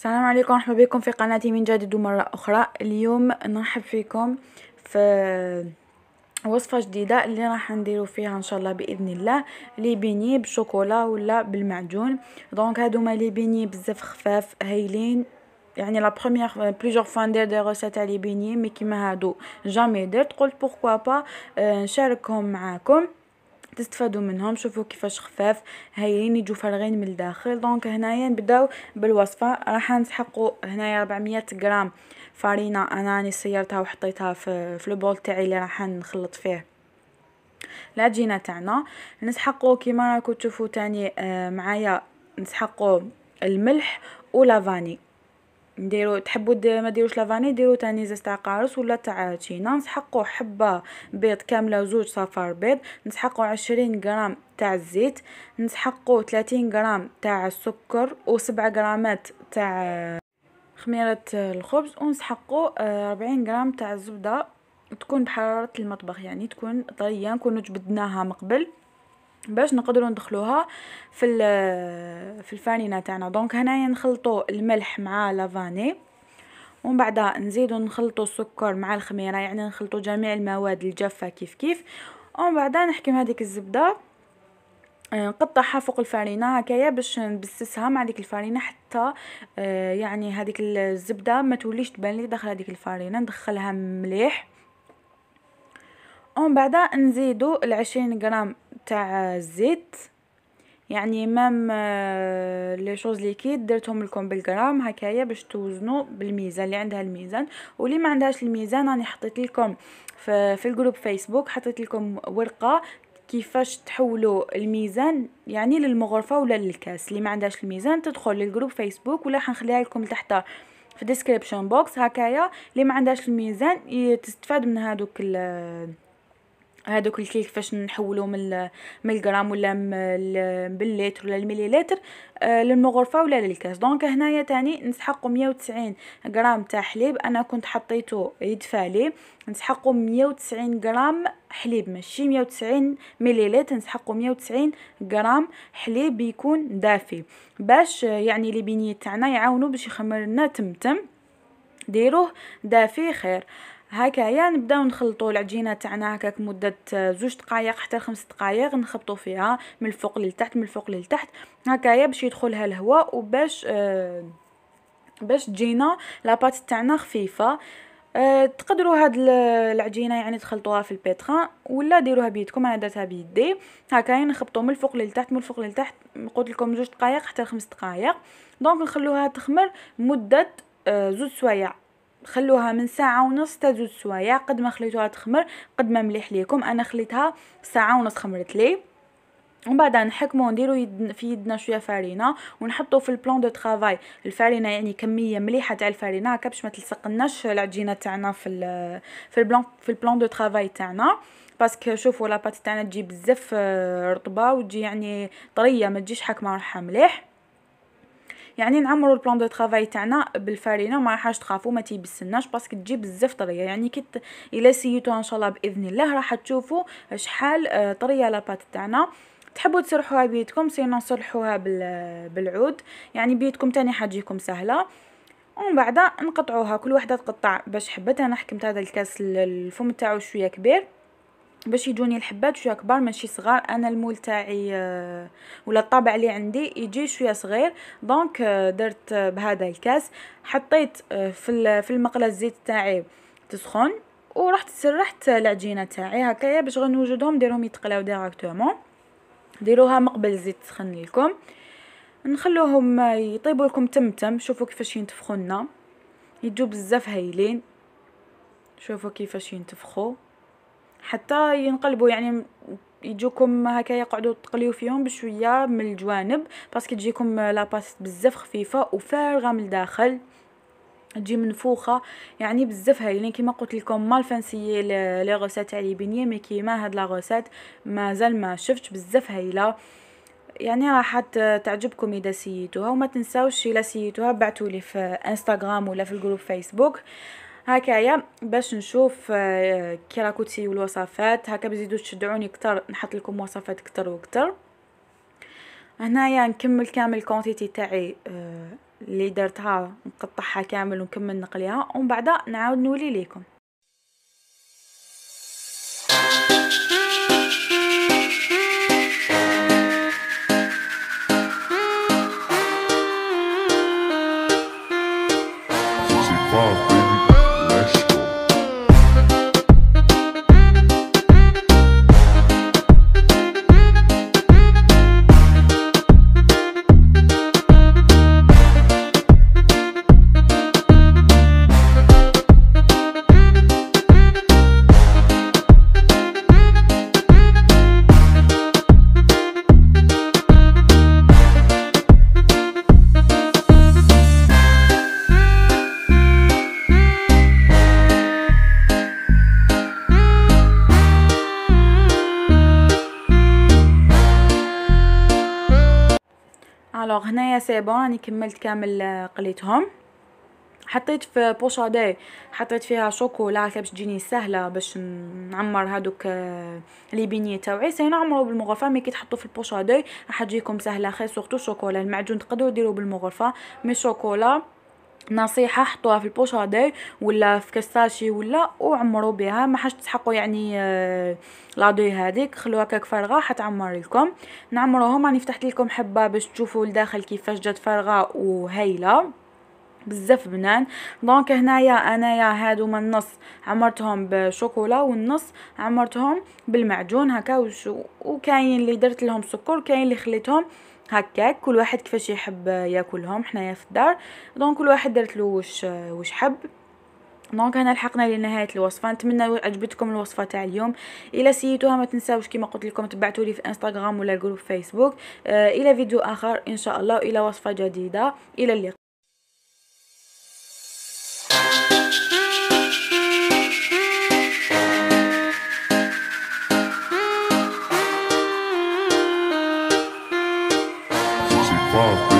السلام عليكم ورحمه بكم في قناتي من جديد مرة أخرى اليوم نرحب فيكم في وصفة جديدة اللي راح نديرو فيها إن شاء الله بإذن الله لي بيني بالشوكولا ولا بالمعجون دونك هادوما لي بيني بزاف خفاف هايلين يعني لا بروميير بليجور فوا ندير دي روسيت على لي بيني مي كيما هادو جامي درت قلت بوركوا آه، با نشاركهم معاكم تستفادوا منهم شوفوا كيفاش خفاف هايلين يجوا فارغين من الداخل دونك هنايا نبداو بالوصفه راح نسحقوا هنايا 400 غرام فارينه انا راني سيرتها وحطيتها في في البول تاعي اللي راح نخلط فيه العجينه تاعنا نسحقوا كيما راكم تشوفوا تاني آه، معايا نسحقوا الملح ولا فاني نديرو تحبوا دي ما ديروش لافاني ديروا تاني زيت تاع قارص ولا تاع تشينا نسحقوا حبه بيض كامله زوج صفار بيض نسحقوا 20 غرام تاع الزيت نسحقوا 30 غرام تاع السكر و7 غرامات تاع خميره الخبز ونسحقوا آه، 40 غرام تاع الزبده تكون بحراره المطبخ يعني تكون طريه نكونوا جبدناها من قبل باش نقدروا ندخلوها في في الفانينه تاعنا دونك هنايا نخلطوا الملح مع لافاني ومن بعدها نزيدوا نخلطوا السكر مع الخميره يعني نخلطوا جميع المواد الجافه كيف كيف ومن بعدها نحكم هذيك الزبده آه، نقطعها فوق الفارينه هكايا باش نبسسها مع ديك الفارينه حتى آه، يعني هذيك الزبده ما توليش تبان لي داخل هذيك الفارينه ندخلها مليح ومن بعد نزيدو العشرين غرام تاع الزيت يعني مام آه، لي شوز ليكيد درتهم لكم بالغرام هكايا باش توزنوا بالميزان اللي عندها الميزان واللي ما عندهاش الميزان راني حطيت لكم في, في الجروب فيسبوك حطيت لكم ورقه كيفاش تحولوا الميزان يعني للمغرفه ولا للكاس اللي ما عندهاش الميزان تدخل للجروب فيسبوك ولا حنخليها لكم تحت في ديسكريبشن بوكس هكايا اللي ما عندهاش الميزان تستفاد من هذوك هذوك الكيك كيفاش نحولو من من الجرام ولا بالليتر ولا المليلتر آه للمغرفه ولا للكاس دونك هنايا تاني نسحقوا 190 غرام تاع حليب انا كنت حطيته يدفع لي نسحقوا 190 غرام حليب ماشي 190 مليلتر نسحقوا 190 غرام حليب يكون دافي باش آه، يعني لي بينيت تاعنا يعاونوا باش يخمر لنا تمتم ديروه دافي خير هكايا يعني نبداو نخلطوا العجينه تاعنا هكاك مده آه، زوج دقائق حتى خمس دقائق نخبطوا فيها من الفوق للتحت من الفوق للتحت هكايا باش يدخلها الهواء وباش آه باش تجينا لاباط تاعنا خفيفه أه تقدروا هاد العجينه يعني تخلطوها في البيتران ولا ديروها بيدكم انا درتها بيدي هكايا يعني نخبطوا من الفوق للتحت من الفوق للتحت قلت لكم زوج دقائق حتى خمس دقائق دونك نخلوها تخمر مده أه زوج سوايع خلوها من ساعة ونص تزود سوايع قد ما خليتوها تخمر قد ما مليح ليكم انا خليتها ساعة ونص خمرت لي ومن بعد نحكمو نديرو يد في يدنا شويه فارينه ونحطو في البلان دو ترافاي الفارينه يعني كميه مليحه تاع الفارينه هكا باش ما تلصقناش العجينه تاعنا في في البلان في البلان دو ترافاي تاعنا باسكو شوفوا لاباط تاعنا تجي بزاف آه، رطبه وتجي يعني طريه ما تجيش حكمه راح مليح يعني نعمروا البلان دو طرافاي تاعنا بالفرينه ما راحش تخافوا ما تيبسناش باسكو تجي بزاف طريه يعني كي الى سيتو ان شاء الله باذن الله راح تشوفوا شحال آه، طريه لاباط تاعنا تحبوا تسرحوها بيدكم سينو صلحوها بالعود يعني بيدكم تاني حتجيكم سهله ومن بعد نقطعوها كل وحده تقطع باش حبتها انا حكمت هذا الكاس الفم تاعو شويه كبير باش يجوني الحبات شويه كبار ماشي صغار انا المول تاعي آه، ولا الطابع اللي عندي يجي شويه صغير دونك آه، درت آه، بهذا الكاس حطيت في في المقله الزيت تاعي تسخن ورحت سرحت العجينه تاعي هكايا باش غنوجدهم نديرهم يتقلاو ديراكتومون ديروها مقبل الزيت تسخن لكم نخلوهم يطيبوا لكم تمتم شوفوا كيفاش ينتفخوا لنا يجوا بزاف هايلين شوفوا كيفاش ينتفخوا حتى ينقلبوا يعني يجوكم هكا يقعدوا تقليو فيهم بشويه من الجوانب باسكو تجيكم لاباست بزاف خفيفه وفارغه من الداخل تجي منفوخه يعني بزاف هايلين كيما قلت لكم مال فانسي لي غوسات تاع لي بنيه مي كيما هاد لا غوسات مازال ما شفتش بزاف هايله يعني راح تعجبكم اذا سيتوها وما تنساوش الا سيتوها بعتولي في انستغرام ولا في الجروب فيسبوك هكايا باش نشوف آه، كي راكو تسيو الوصفات هكا بزيدو تشدعوني كتر نحط لكم وصفات كتر وكتر هنايا يعني نكمل كامل الكونتيتي تاعي آه، اللي درتها نقطعها كامل ونكمل نقليها ومن بعد نعاود نولي ليكم دونك هنايا سي بون راني كملت كامل آه، قليتهم حطيت في بوشادي حطيت فيها شوكولا باش تجيني سهله باش نعمر هادوك آه، لي بيني تاوعي سي نعمرو بالمغرفه مي كي تحطو في البوشادي راح تجيكم سهله خير سورتو شوكولا المعجون تقدروا ديروه بالمغرفه مي شوكولا نصيحة حطوها في البوشادي ولا في كاستاشي ولا وعمروا بها ما حاش تسحقوا يعني آه، لادوي هذيك خلوها كاك فارغه حتعمر لكم نعمروهم راني فتحت لكم حبه باش تشوفوا لداخل كيفاش جات فارغه وهيلة بزاف بنان دونك هنايا انايا هادو من النص عمرتهم بشوكولا والنص عمرتهم بالمعجون هكا وكاين اللي درت لهم سكر كاين اللي خليتهم هكاك كل واحد كيفاش يحب ياكلهم حنايا في الدار دونك كل واحد درت له واش واش حب دونك هنا لحقنا لنهايه الوصفه نتمنى عجبتكم الوصفه تاع اليوم الا سيتوها ما تنساوش كما قلت لكم تبعتوا لي في انستغرام ولا جروب فيسبوك آه الى فيديو اخر ان شاء الله الى وصفه جديده الى اللقاء far